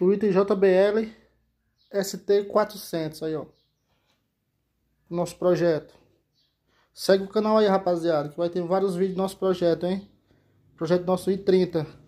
Twitter JBL ST400 aí, ó. Nosso projeto. Segue o canal aí, rapaziada, que vai ter vários vídeos do nosso projeto, hein? Projeto nosso I30.